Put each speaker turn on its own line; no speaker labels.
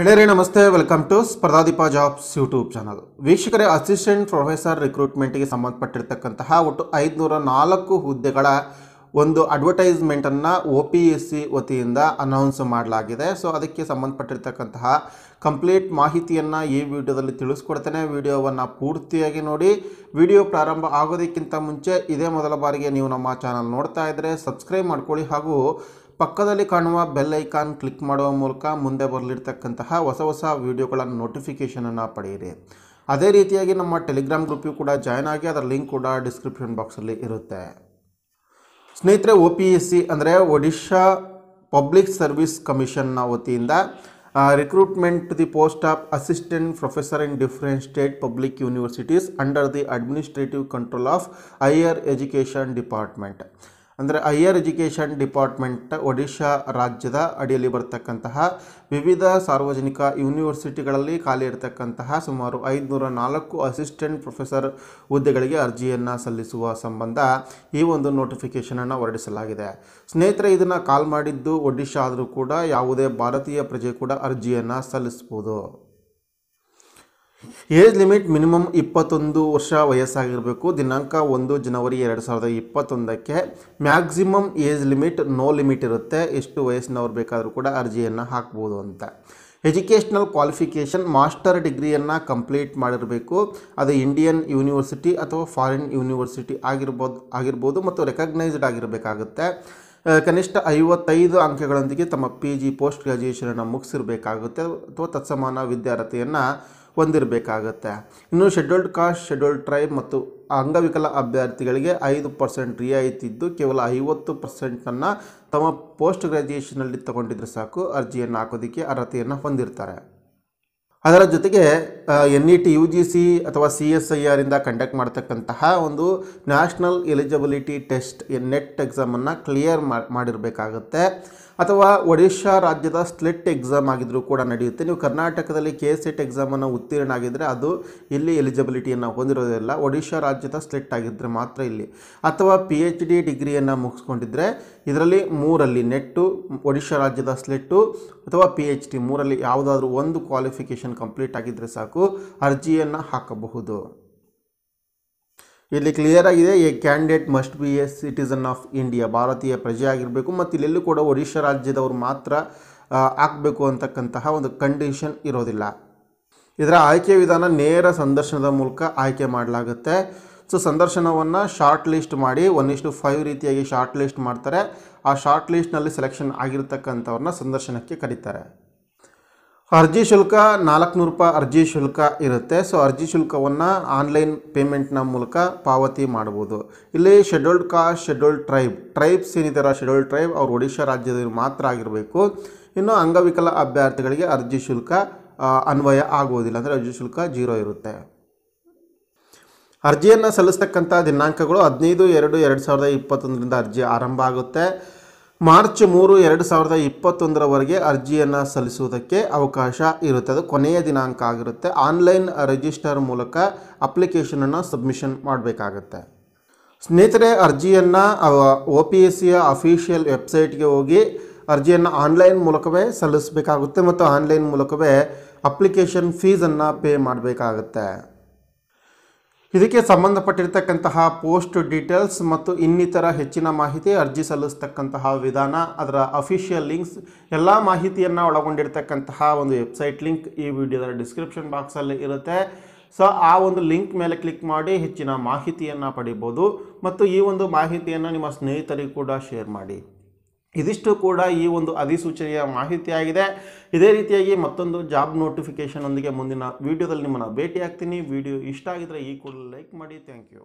ಗೆಳೆಯರೇ ನಮಸ್ತೆ welcome to Spardhadeepa jobs YouTube channel ವೀಕ್ಷಕರೇ ಅಸಿಸ್ಟೆಂಟ್ ಪ್ರೊಫೆಸರ್ ರಿಕ್ರೂಟ್ಮೆಂಟ್ಗೆ ಸಂಬಂಧಪಟ್ಟಿರ್ತಕ್ಕಂತಹ ಒಟ್ಟು ಐದುನೂರ ನಾಲ್ಕು ಹುದ್ದೆಗಳ ಒಂದು ಅಡ್ವರ್ಟೈಸ್ಮೆಂಟನ್ನು ಒ ಪಿ ಎಸ್ ಸಿ ವತಿಯಿಂದ ಅನೌನ್ಸ್ ಮಾಡಲಾಗಿದೆ ಸೊ ಅದಕ್ಕೆ ಸಂಬಂಧಪಟ್ಟಿರ್ತಕ್ಕಂತಹ ಕಂಪ್ಲೀಟ್ ಮಾಹಿತಿಯನ್ನು ಈ ವಿಡಿಯೋದಲ್ಲಿ ತಿಳಿಸ್ಕೊಡ್ತೇನೆ ವಿಡಿಯೋವನ್ನು ಪೂರ್ತಿಯಾಗಿ ನೋಡಿ ವಿಡಿಯೋ ಪ್ರಾರಂಭ ಆಗೋದಕ್ಕಿಂತ ಮುಂಚೆ ಇದೇ ಮೊದಲ ಬಾರಿಗೆ ನೀವು ನಮ್ಮ ಚಾನಲ್ ನೋಡ್ತಾ ಇದ್ದರೆ ಸಬ್ಸ್ಕ್ರೈಬ್ ಮಾಡ್ಕೊಳ್ಳಿ ಹಾಗೂ ಪಕ್ಕದಲ್ಲಿ ಕಾಣುವ ಬೆಲ್ ಐಕಾನ್ ಕ್ಲಿಕ್ ಮಾಡುವ ಮೂಲಕ ಮುಂದೆ ಬರಲಿರ್ತಕ್ಕಂತಹ ಹೊಸ ಹೊಸ ವೀಡಿಯೋಗಳ ನೋಟಿಫಿಕೇಷನನ್ನು ಪಡೆಯಿರಿ ಅದೇ ರೀತಿಯಾಗಿ ನಮ್ಮ ಟೆಲಿಗ್ರಾಮ್ ಗ್ರೂಪಿಗೂ ಕೂಡ ಜಾಯ್ನ್ ಆಗಿ ಅದರ ಲಿಂಕ್ ಕೂಡ ಡಿಸ್ಕ್ರಿಪ್ಷನ್ ಬಾಕ್ಸಲ್ಲಿ ಇರುತ್ತೆ ಸ್ನೇಹಿತರೆ ಒ ಪಿ ಎಸ್ ಸಿ ಅಂದರೆ ಒಡಿಶಾ ಪಬ್ಲಿಕ್ ಸರ್ವಿಸ್ ಕಮಿಷನ್ನ ವತಿಯಿಂದ recruitment to the post of assistant professor in different state public universities under the administrative control of higher education department ಅಂದರೆ ಹೈಯರ್ ಎಜುಕೇಷನ್ ಡಿಪಾರ್ಟ್ಮೆಂಟ್ ಒಡಿಶಾ ರಾಜ್ಯದ ಅಡಿಯಲ್ಲಿ ಬರ್ತಕ್ಕಂತಹ ವಿವಿಧ ಸಾರ್ವಜನಿಕ ಯೂನಿವರ್ಸಿಟಿಗಳಲ್ಲಿ ಖಾಲಿ ಇರತಕ್ಕಂತಹ ಸುಮಾರು ಐದುನೂರ ನಾಲ್ಕು ಅಸಿಸ್ಟೆಂಟ್ ಪ್ರೊಫೆಸರ್ ಹುದ್ದೆಗಳಿಗೆ ಅರ್ಜಿಯನ್ನು ಸಲ್ಲಿಸುವ ಸಂಬಂಧ ಈ ಒಂದು ನೋಟಿಫಿಕೇಷನನ್ನು ಹೊರಡಿಸಲಾಗಿದೆ ಸ್ನೇಹಿತರೆ ಇದನ್ನು ಕಾಲ್ ಮಾಡಿದ್ದು ಒಡಿಶಾ ಆದರೂ ಕೂಡ ಯಾವುದೇ ಭಾರತೀಯ ಪ್ರಜೆ ಕೂಡ ಅರ್ಜಿಯನ್ನು ಸಲ್ಲಿಸ್ಬೋದು ಏಜ್ ಲಿಮಿಟ್ ಮಿನಿಮಮ್ ಇಪ್ಪತ್ತೊಂದು ವರ್ಷ ವಯಸ್ಸಾಗಿರಬೇಕು ದಿನಾಂಕ ಒಂದು ಜನವರಿ ಎರಡು ಸಾವಿರದ ಇಪ್ಪತ್ತೊಂದಕ್ಕೆ maximum age limit no limit ಇರುತ್ತೆ ಎಷ್ಟು ವಯಸ್ಸಿನವ್ರು ಬೇಕಾದರೂ ಕೂಡ ಅರ್ಜಿಯನ್ನು ಹಾಕ್ಬೋದು ಅಂತ ಎಜುಕೇಷ್ನಲ್ ಕ್ವಾಲಿಫಿಕೇಷನ್ ಮಾಸ್ಟರ್ ಡಿಗ್ರಿಯನ್ನು ಕಂಪ್ಲೀಟ್ ಮಾಡಿರಬೇಕು ಅದು ಇಂಡಿಯನ್ ಯೂನಿವರ್ಸಿಟಿ ಅಥವಾ ಫಾರಿನ್ ಯೂನಿವರ್ಸಿಟಿ ಆಗಿರ್ಬೋದು ಆಗಿರ್ಬೋದು ಮತ್ತು ರೆಕಗ್ನೈಸ್ಡ್ ಆಗಿರಬೇಕಾಗುತ್ತೆ ಕನಿಷ್ಠ ಐವತ್ತೈದು ಅಂಕಗಳೊಂದಿಗೆ ತಮ್ಮ ಪಿ ಜಿ ಪೋಸ್ಟ್ ಗ್ರ್ಯಾಜುಯೇಷನನ್ನು ಮುಗಿಸಿರಬೇಕಾಗುತ್ತೆ ಅಥವಾ ತತ್ಸಮಾನ ವಿದ್ಯಾರ್ಥಿಯನ್ನು ಹೊಂದಿರಬೇಕಾಗತ್ತೆ ಇನ್ನು ಶೆಡ್ಯೂಲ್ಡ್ ಕಾಸ್ಟ್ ಶೆಡ್ಯೂಲ್ಡ್ ಟ್ರೈಬ್ ಮತ್ತು ಅಂಗವಿಕಲ ಅಭ್ಯರ್ಥಿಗಳಿಗೆ ಐದು ಪರ್ಸೆಂಟ್ ರಿಯಾಯಿತಿ ಇದ್ದು ಕೇವಲ ಐವತ್ತು ಪರ್ಸೆಂಟನ್ನು ತಮ್ಮ ಪೋಸ್ಟ್ ಗ್ರ್ಯಾಜುಯೇಷನಲ್ಲಿ ತಗೊಂಡಿದ್ರೆ ಸಾಕು ಅರ್ಜಿಯನ್ನು ಹಾಕೋದಕ್ಕೆ ಅರ್ಹತೆಯನ್ನು ಹೊಂದಿರ್ತಾರೆ ಅದರ ಜೊತೆಗೆ N E T U G C ಅಥವಾ ಸಿ ಎಸ್ ಐ ಆರ್ ಇಂದ ಕಂಡಕ್ಟ್ ಮಾಡ್ತಕ್ಕಂತಹ ಒಂದು ನ್ಯಾಷನಲ್ ಎಲಿಜಿಬಿಲಿಟಿ ಟೆಸ್ಟ್ ನೆಟ್ ಎಕ್ಸಾಮನ್ನು ಕ್ಲಿಯರ್ ಮಾಡಿರಬೇಕಾಗುತ್ತೆ ಅಥವಾ ಒಡಿಶಾ ರಾಜ್ಯದ ಸ್ಲಿಟ್ ಎಕ್ಸಾಮ್ ಆಗಿದ್ದರೂ ಕೂಡ ನಡೆಯುತ್ತೆ ನೀವು ಕರ್ನಾಟಕದಲ್ಲಿ ಕೆ ಎಸ್ ಎಟ್ ಎಕ್ಸಾಮನ್ನು ಉತ್ತೀರ್ಣ ಆಗಿದ್ದರೆ ಅದು ಇಲ್ಲಿ ಎಲಿಜಿಬಿಲಿಟಿಯನ್ನು ಹೊಂದಿರೋದಿಲ್ಲ ಒಡಿಶಾ ರಾಜ್ಯದ ಸ್ಲಿಟ್ ಆಗಿದ್ದರೆ ಮಾತ್ರ ಇಲ್ಲಿ ಅಥವಾ ಪಿ ಎಚ್ ಡಿ ಡಿಗ್ರಿಯನ್ನು ಮುಗಿಸ್ಕೊಂಡಿದ್ರೆ ಇದರಲ್ಲಿ ಮೂರಲ್ಲಿ ನೆಟ್ಟು e ಒಡಿಶಾ ರಾಜ್ಯದ ಸ್ಲಿಟ್ಟು ಅಥವಾ ಪಿ ಎಚ್ ಡಿ ಮೂರಲ್ಲಿ ಯಾವುದಾದ್ರೂ ಒಂದು ಕ್ವಾಲಿಫಿಕೇಷನ್ ಕಂಪ್ಲೀಟ್ ಆಗಿದ್ದರೆ ಸಾಕು ಅರ್ಜಿಯನ್ನು ಹಾಕಬಹುದು ಇಲ್ಲಿ ಕ್ಲಿಯರ್ ಆಗಿದೆ a candidate must be a citizen of India ಭಾರತೀಯ ಪ್ರಜೆ ಆಗಿರಬೇಕು ಮತ್ತು ಇಲ್ಲೆಲ್ಲೂ ಕೂಡ ಒಡಿಶಾ ರಾಜ್ಯದವರು ಮಾತ್ರ ಹಾಕಬೇಕು ಅಂತಕ್ಕಂತಹ ಒಂದು ಕಂಡೀಷನ್ ಇರೋದಿಲ್ಲ ಇದರ ಆಯ್ಕೆ ವಿಧಾನ ನೇರ ಸಂದರ್ಶನದ ಮೂಲಕ ಆಯ್ಕೆ ಮಾಡಲಾಗುತ್ತೆ ಸೊ ಸಂದರ್ಶನವನ್ನು ಶಾರ್ಟ್ ಲಿಸ್ಟ್ ಮಾಡಿ ಒನ್ ಇಷ್ಟು ಫೈವ್ ರೀತಿಯಾಗಿ ಶಾರ್ಟ್ ಲಿಸ್ಟ್ ಮಾಡ್ತಾರೆ ಆ ಶಾರ್ಟ್ ಲಿಸ್ಟ್ನಲ್ಲಿ ಸೆಲೆಕ್ಷನ್ ಆಗಿರ್ತಕ್ಕಂಥವ್ರನ್ನ ಸಂದರ್ಶನಕ್ಕೆ ಕರೀತಾರೆ ಅರ್ಜಿ ಶುಲ್ಕ ನಾಲ್ಕುನೂರು ರೂಪಾಯಿ ಅರ್ಜಿ ಶುಲ್ಕ ಇರುತ್ತೆ ಸೊ ಅರ್ಜಿ ಶುಲ್ಕವನ್ನು ಆನ್ಲೈನ್ ಪೇಮೆಂಟ್ನ ಮೂಲಕ ಪಾವತಿ ಮಾಡ್ಬೋದು ಇಲ್ಲಿ scheduled caste scheduled tribe tribes ಏನಿದ್ದಾರೆ ಶೆಡ್ಯೂಲ್ಡ್ ಟ್ರೈಬ್ ಅವ್ರು ಒಡಿಶಾ ರಾಜ್ಯದಲ್ಲಿ ಮಾತ್ರ ಆಗಿರಬೇಕು ಇನ್ನು ಅಂಗವಿಕಲ ಅಭ್ಯರ್ಥಿಗಳಿಗೆ ಅರ್ಜಿ ಶುಲ್ಕ ಅನ್ವಯ ಆಗುವುದಿಲ್ಲ ಅಂದರೆ ಅರ್ಜಿ ಶುಲ್ಕ ಜೀರೋ ಇರುತ್ತೆ ಅರ್ಜಿಯನ್ನು ಸಲ್ಲಿಸ್ತಕ್ಕಂಥ ದಿನಾಂಕಗಳು ಹದಿನೈದು ಎರಡು ಎರಡು ಸಾವಿರದ ಇಪ್ಪತ್ತೊಂದರಿಂದ ಅರ್ಜಿ ಆರಂಭ ಆಗುತ್ತೆ ಮಾರ್ಚ್ ಮೂರು ಎರಡು ಸಾವಿರದ ಇಪ್ಪತ್ತೊಂದರವರೆಗೆ ಅರ್ಜಿಯನ್ನು ಸಲ್ಲಿಸುವುದಕ್ಕೆ ಅವಕಾಶ ಇರುತ್ತದೆ ಕೊನೆಯ ದಿನಾಂಕ ಆಗಿರುತ್ತೆ ಆನ್ಲೈನ್ ರಿಜಿಸ್ಟರ್ ಮೂಲಕ ಅಪ್ಲಿಕೇಶನನ್ನು ಸಬ್ಮಿಷನ್ ಮಾಡಬೇಕಾಗತ್ತೆ ಸ್ನೇಹಿತರೆ ಅರ್ಜಿಯನ್ನು ಒ ಪಿ ಎಸ್ ಸಿಯ ಅಫಿಷಿಯಲ್ ವೆಬ್ಸೈಟ್ಗೆ ಹೋಗಿ ಅರ್ಜಿಯನ್ನು ಆನ್ಲೈನ್ ಮೂಲಕವೇ ಸಲ್ಲಿಸಬೇಕಾಗುತ್ತೆ ಮತ್ತು ಆನ್ಲೈನ್ ಮೂಲಕವೇ ಅಪ್ಲಿಕೇಶನ್ ಫೀಸನ್ನು ಪೇ ಮಾಡಬೇಕಾಗುತ್ತೆ ಇದಕ್ಕೆ ಸಂಬಂಧಪಟ್ಟಿರ್ತಕ್ಕಂತಹ ಪೋಸ್ಟ್ ಡೀಟೇಲ್ಸ್ ಮತ್ತು ಇನ್ನಿತರ ಹೆಚ್ಚಿನ ಮಾಹಿತಿ ಅರ್ಜಿ ಸಲ್ಲಿಸ್ತಕ್ಕಂತಹ ವಿಧಾನ ಅದರ ಅಫಿಷಿಯಲ್ ಲಿಂಕ್ಸ್ ಎಲ್ಲ ಮಾಹಿತಿಯನ್ನು ಒಳಗೊಂಡಿರ್ತಕ್ಕಂತಹ ಒಂದು ವೆಬ್ಸೈಟ್ ಲಿಂಕ್ ಈ ವಿಡಿಯೋದ ಡಿಸ್ಕ್ರಿಪ್ಷನ್ ಬಾಕ್ಸಲ್ಲಿ ಇರುತ್ತೆ ಸೊ ಆ ಒಂದು ಲಿಂಕ್ ಮೇಲೆ ಕ್ಲಿಕ್ ಮಾಡಿ ಹೆಚ್ಚಿನ ಮಾಹಿತಿಯನ್ನು ಪಡಿಬೋದು ಮತ್ತು ಈ ಒಂದು ಮಾಹಿತಿಯನ್ನು ನಿಮ್ಮ ಸ್ನೇಹಿತರಿಗೂ ಕೂಡ ಶೇರ್ ಮಾಡಿ ಇದಿಷ್ಟು ಕೂಡ ಈ ಒಂದು ಅಧಿಸೂಚನೆಯ ಮಾಹಿತಿಯಾಗಿದೆ ಇದೇ ರೀತಿಯಾಗಿ ಮತ್ತೊಂದು ಜಾಬ್ ಒಂದಿಗೆ ಮುಂದಿನ ವೀಡಿಯೋದಲ್ಲಿ ನಿಮ್ಮನ್ನು ಭೇಟಿಯಾಗ್ತೀನಿ ಆಗ್ತೀನಿ ವಿಡಿಯೋ ಇಷ್ಟ ಆಗಿದ್ದರೆ ಈ ಕೂಡ ಲೈಕ್ ಮಾಡಿ ಥ್ಯಾಂಕ್ ಯು